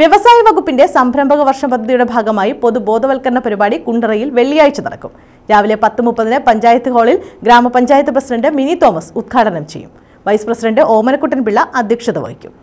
വ്യവസായ വകുപ്പിന്റെ സംരംഭക വർഷ പദ്ധതിയുടെ ഭാഗമായി പൊതുബോധവൽക്കരണ പരിപാടി കുണ്ടറയിൽ വെള്ളിയാഴ്ച നടക്കും രാവിലെ പത്ത് മുപ്പതിന് പഞ്ചായത്ത് ഹാളിൽ ഗ്രാമപഞ്ചായത്ത് പ്രസിഡന്റ് മിനി തോമസ് ഉദ്ഘാടനം ചെയ്യും വൈസ് പ്രസിഡന്റ് ഓമനക്കുട്ടൻ പിള്ള അധ്യക്ഷത വഹിക്കും